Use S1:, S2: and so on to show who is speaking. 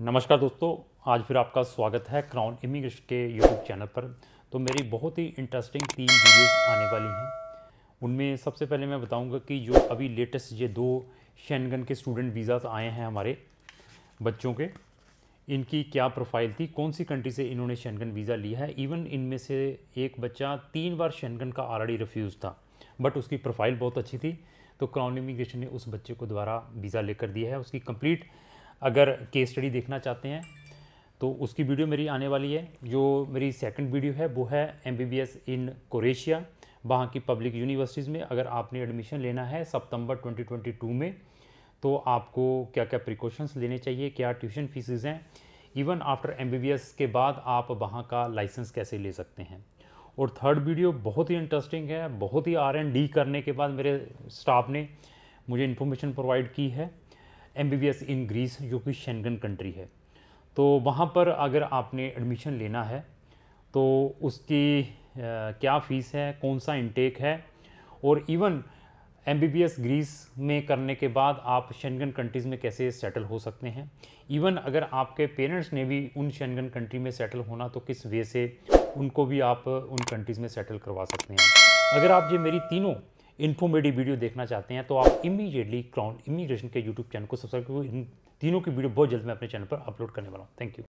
S1: नमस्कार दोस्तों आज फिर आपका स्वागत है क्राउन इमिग्रेशन के यूट्यूब चैनल पर तो मेरी बहुत ही इंटरेस्टिंग तीन वीडियोस आने वाली हैं उनमें सबसे पहले मैं बताऊंगा कि जो अभी लेटेस्ट ये दो शैनगन के स्टूडेंट वीज़ाज आए हैं हमारे बच्चों के इनकी क्या प्रोफाइल थी कौन सी कंट्री से इन्होंने शैनगन वीज़ा लिया है इवन इनमें से एक बच्चा तीन बार शैनगन का ऑलरेडी रिफ्यूज़ था बट उसकी प्रोफाइल बहुत अच्छी थी तो क्राउन इमिग्रेशन ने उस बच्चे को दोबारा वीज़ा लेकर दिया है उसकी कंप्लीट अगर केस स्टडी देखना चाहते हैं तो उसकी वीडियो मेरी आने वाली है जो मेरी सेकंड वीडियो है वो है एम इन क्रोएशिया वहाँ की पब्लिक यूनिवर्सिटीज़ में अगर आपने एडमिशन लेना है सितंबर 2022 में तो आपको क्या क्या प्रिकॉशंस लेने चाहिए क्या ट्यूशन फीसेज हैं इवन आफ्टर एम के बाद आप वहाँ का लाइसेंस कैसे ले सकते हैं और थर्ड वीडियो बहुत ही इंटरेस्टिंग है बहुत ही आर करने के बाद मेरे स्टाफ ने मुझे इन्फॉर्मेशन प्रोवाइड की है M B B S in Greece जो कि शेंगन कंट्री है तो वहाँ पर अगर आपने एडमिशन लेना है तो उसकी आ, क्या फ़ीस है कौन सा इनटेक है और even M B B S Greece में करने के बाद आप शेंगन कंट्रीज़ में कैसे सेटल हो सकते हैं इवन अगर आपके पेरेंट्स ने भी उन शेंगन कंट्री में सेटल होना तो किस वे से उनको भी आप उन कंट्रीज़ में सेटल करवा सकते हैं अगर आप ये मेरी तीनों इन्फॉर्मेटिव वीडियो देखना चाहते हैं तो आप इमीडिएटली क्राउन इमिग्रेशन के यूट्यूब चैनल को सब्सक्राइब करो इन तीनों की वीडियो बहुत जल्द मैं अपने चैनल पर अपलोड करने वाला हूँ थैंक यू